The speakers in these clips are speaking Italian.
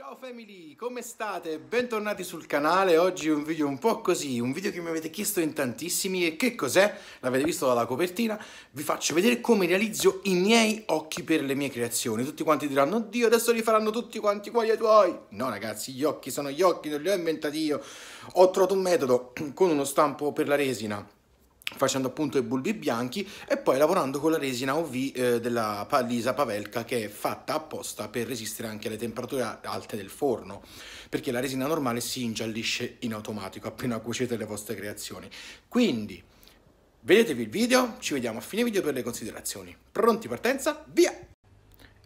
Ciao family, come state? Bentornati sul canale, oggi un video un po' così, un video che mi avete chiesto in tantissimi e che cos'è? L'avete visto dalla copertina, vi faccio vedere come realizzo i miei occhi per le mie creazioni. Tutti quanti diranno, oddio adesso li faranno tutti quanti quali ai tuoi. No ragazzi, gli occhi sono gli occhi, non li ho inventati io. Ho trovato un metodo con uno stampo per la resina facendo appunto i bulbi bianchi e poi lavorando con la resina OV eh, della Palisa Pavelka che è fatta apposta per resistere anche alle temperature alte del forno perché la resina normale si ingiallisce in automatico appena cuocete le vostre creazioni quindi vedetevi il video ci vediamo a fine video per le considerazioni pronti partenza via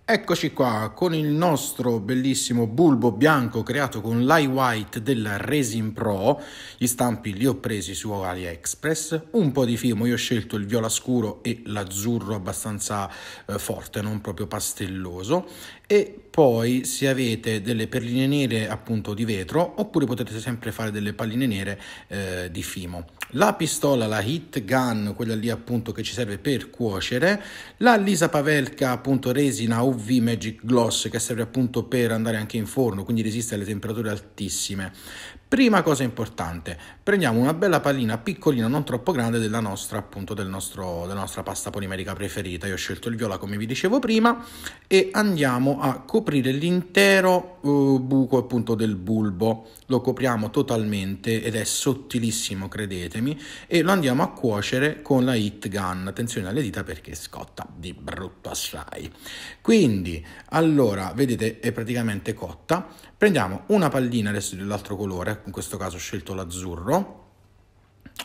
Eccoci qua con il nostro bellissimo bulbo bianco creato con l'eye white della Resin Pro, gli stampi li ho presi su AliExpress, un po' di fimo, io ho scelto il viola scuro e l'azzurro abbastanza eh, forte, non proprio pastelloso e poi se avete delle perline nere appunto di vetro oppure potete sempre fare delle palline nere eh, di fimo la pistola la hit gun quella lì appunto che ci serve per cuocere la lisa pavelka appunto resina UV magic gloss che serve appunto per andare anche in forno quindi resiste alle temperature altissime prima cosa importante prendiamo una bella pallina piccolina non troppo grande della nostra appunto del nostro, della nostra pasta polimerica preferita io ho scelto il viola come vi dicevo prima e andiamo a coprire coprire l'intero uh, buco appunto del bulbo, lo copriamo totalmente ed è sottilissimo credetemi e lo andiamo a cuocere con la heat gun, attenzione alle dita perché scotta di brutto assai. Quindi allora vedete è praticamente cotta, prendiamo una pallina adesso dell'altro colore, in questo caso ho scelto l'azzurro,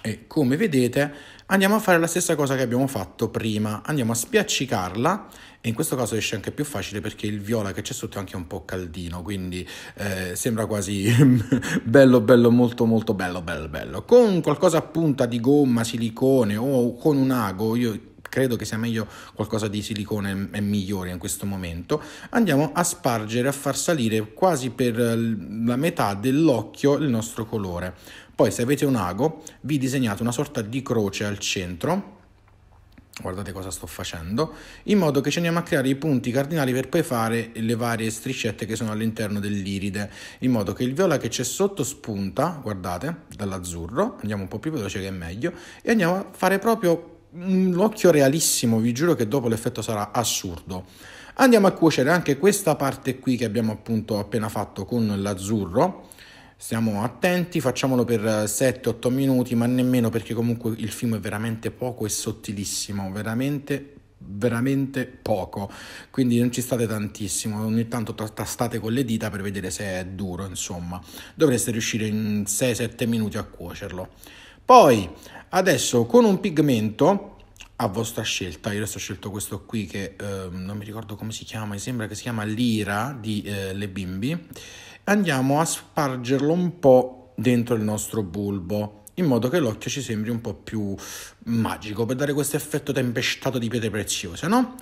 e come vedete andiamo a fare la stessa cosa che abbiamo fatto prima, andiamo a spiaccicarla e in questo caso esce anche più facile perché il viola che c'è sotto è anche un po' caldino, quindi eh, sembra quasi bello bello molto molto bello bello bello. Con qualcosa a punta di gomma, silicone o con un ago, io credo che sia meglio qualcosa di silicone, mm, è migliore in questo momento, andiamo a spargere, a far salire quasi per eh, la metà dell'occhio il nostro colore. Poi se avete un ago vi disegnate una sorta di croce al centro, guardate cosa sto facendo, in modo che ci andiamo a creare i punti cardinali per poi fare le varie striscette che sono all'interno dell'iride, in modo che il viola che c'è sotto spunta, guardate, dall'azzurro, andiamo un po' più veloce che è meglio, e andiamo a fare proprio l'occhio realissimo, vi giuro che dopo l'effetto sarà assurdo. Andiamo a cuocere anche questa parte qui che abbiamo appunto appena fatto con l'azzurro. Stiamo attenti, facciamolo per 7-8 eh, minuti, ma nemmeno perché comunque il film è veramente poco e sottilissimo, veramente veramente poco quindi non ci state tantissimo ogni tanto tastate con le dita per vedere se è duro insomma dovreste riuscire in 6-7 minuti a cuocerlo poi adesso con un pigmento a vostra scelta, io adesso ho scelto questo qui che eh, non mi ricordo come si chiama, mi sembra che si chiama l'ira di eh, Le Bimbi, andiamo a spargerlo un po' dentro il nostro bulbo in modo che l'occhio ci sembri un po' più magico per dare questo effetto tempestato di pietre preziose, no?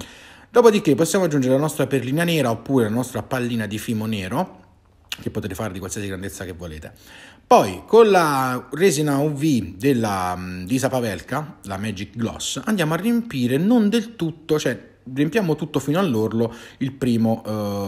Dopodiché possiamo aggiungere la nostra perlina nera oppure la nostra pallina di fimo nero che potete fare di qualsiasi grandezza che volete. Poi con la resina UV della, mm, di Pavelka, la Magic Gloss, andiamo a riempire non del tutto, cioè riempiamo tutto fino all'orlo il primo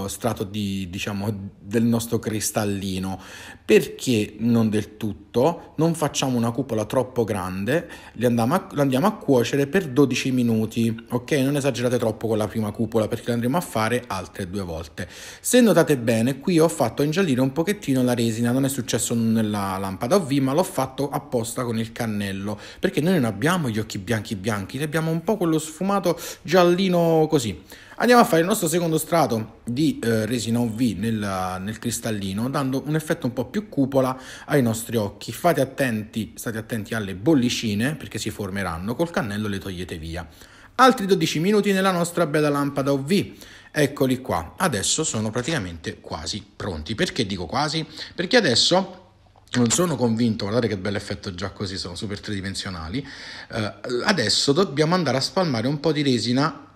eh, strato di, diciamo, del nostro cristallino. Perché non del tutto? Non facciamo una cupola troppo grande, la andiamo, a cuocere per 12 minuti, ok? Non esagerate troppo con la prima cupola perché andremo a fare altre due volte. Se notate bene, qui ho fatto ingiallire un pochettino la resina, non è successo nella lampada OV, ma l'ho fatto apposta con il cannello, perché noi non abbiamo gli occhi bianchi bianchi, abbiamo un po' quello sfumato giallino così. Andiamo a fare il nostro secondo strato di eh, resina UV nel, nel, cristallino, dando un effetto un po' più cupola ai nostri occhi. Fate attenti, state attenti alle bollicine perché si formeranno, col cannello le togliete via. Altri 12 minuti nella nostra bella lampada UV. Eccoli qua, adesso sono praticamente quasi pronti. Perché dico quasi? Perché adesso non sono convinto, guardate che bello effetto già così, sono super tridimensionali. Eh, adesso dobbiamo andare a spalmare un po' di resina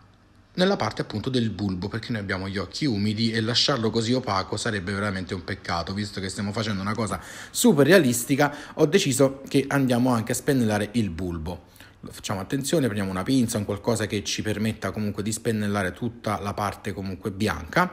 nella parte appunto del bulbo perché noi abbiamo gli occhi umidi e lasciarlo così opaco sarebbe veramente un peccato visto che stiamo facendo una cosa super realistica ho deciso che andiamo anche a spennellare il bulbo facciamo attenzione prendiamo una pinza un qualcosa che ci permetta comunque di spennellare tutta la parte comunque bianca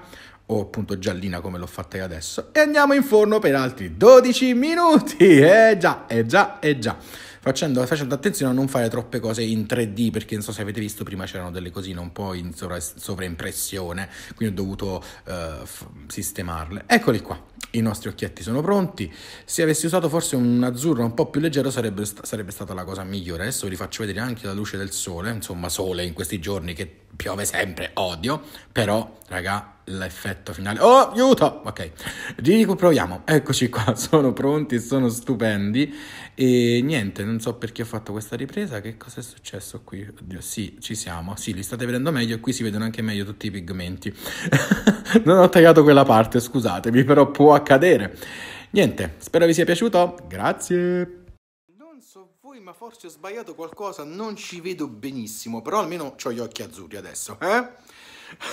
o appunto giallina come l'ho fatta io adesso e andiamo in forno per altri 12 minuti eh già eh già eh già facendo, facendo, attenzione a non fare troppe cose in 3D, perché non so se avete visto prima c'erano delle cosine un po' in sovra- sovraimpressione, quindi ho dovuto eh, f- sistemarle. Eccoli qua, i nostri occhietti sono pronti, se avessi usato forse un azzurro un po' più leggero sarebbe, sarebbe stata la cosa migliore, adesso vi faccio vedere anche la luce del sole, insomma sole in questi giorni che piove sempre, odio, però, raga, l'effetto finale. Oh, aiuto! Ok, riproviamo. Eccoci qua, sono pronti, sono stupendi. E niente, non so perché ho fatto questa ripresa. Che cosa è successo qui? Oddio, sì, ci siamo. Sì, li state vedendo meglio e qui si vedono anche meglio tutti i pigmenti. non ho tagliato quella parte, scusatemi, però può accadere. Niente, spero vi sia piaciuto. Grazie. Non so voi, ma forse ho sbagliato qualcosa, non ci vedo benissimo, però almeno ho gli occhi azzurri adesso, eh?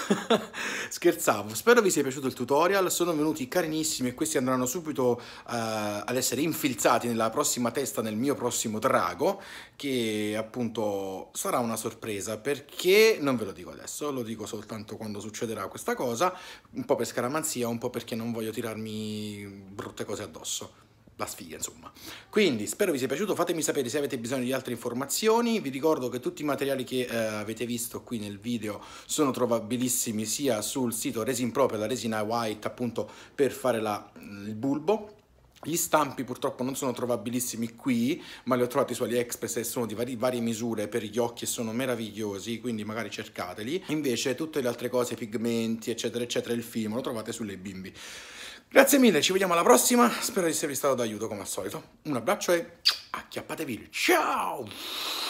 Scherzavo, spero vi sia piaciuto il tutorial, sono venuti carinissimi e questi andranno subito uh, ad essere infilzati nella prossima testa, nel mio prossimo drago, che appunto sarà una sorpresa perché, non ve lo dico adesso, lo dico soltanto quando succederà questa cosa, un po' per scaramanzia, un po' perché non voglio tirarmi brutte cose addosso la sfiga insomma. Quindi spero vi sia piaciuto, fatemi sapere se avete bisogno di altre informazioni, vi ricordo che tutti i materiali che eh, avete visto qui nel video sono trovabilissimi sia sul sito Resin Pro per la resina white appunto per fare la, mm, il bulbo, gli stampi purtroppo non sono trovabilissimi qui, ma li ho trovati su AliExpress e sono di vari, varie misure per gli occhi e sono meravigliosi, quindi magari cercateli. Invece tutte le altre cose, pigmenti, eccetera, eccetera, il film lo trovate sulle bimbi. Grazie mille, ci vediamo alla prossima, spero di esservi stato d'aiuto come al solito. Un abbraccio e acchiappatevi, ciao!